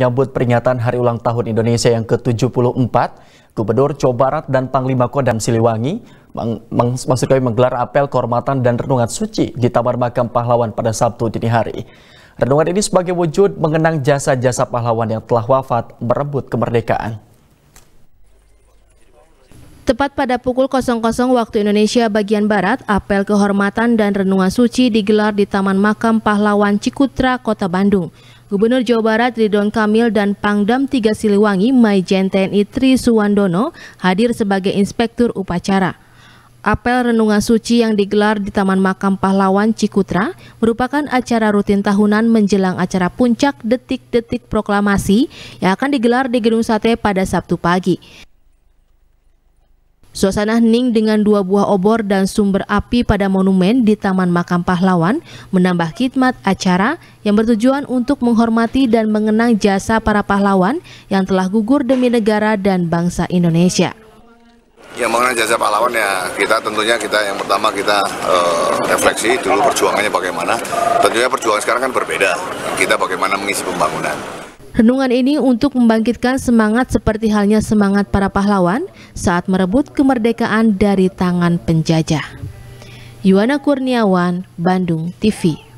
Menyambut peringatan Hari Ulang Tahun Indonesia yang ke-74, Gubernur Jawa Barat dan Panglima Kodam Siliwangi meng, meng, maksud kami menggelar apel kehormatan dan renungan suci di Taman Makam Pahlawan pada Sabtu dini hari. Renungan ini sebagai wujud mengenang jasa-jasa pahlawan yang telah wafat merebut kemerdekaan. Tepat pada pukul 00 waktu Indonesia bagian Barat, apel kehormatan dan renungan suci digelar di Taman Makam Pahlawan Cikutra, Kota Bandung. Gubernur Jawa Barat Ridwan Kamil dan Pangdam Tiga Siliwangi Mayjen TNI Tri Suwandono hadir sebagai inspektur upacara. Apel renungan suci yang digelar di Taman Makam Pahlawan Cikutra merupakan acara rutin tahunan menjelang acara puncak detik-detik proklamasi yang akan digelar di Gedung Sate pada Sabtu pagi. Suasana hening dengan dua buah obor dan sumber api pada monumen di Taman Makam Pahlawan menambah khidmat acara yang bertujuan untuk menghormati dan mengenang jasa para pahlawan yang telah gugur demi negara dan bangsa Indonesia. Yang mengenang jasa pahlawan ya kita tentunya kita yang pertama kita e, refleksi dulu perjuangannya bagaimana. Tentunya perjuangan sekarang kan berbeda. Kita bagaimana mengisi pembangunan. Renungan ini untuk membangkitkan semangat seperti halnya semangat para pahlawan saat merebut kemerdekaan dari tangan penjajah. Yuwana Kurniawan, Bandung TV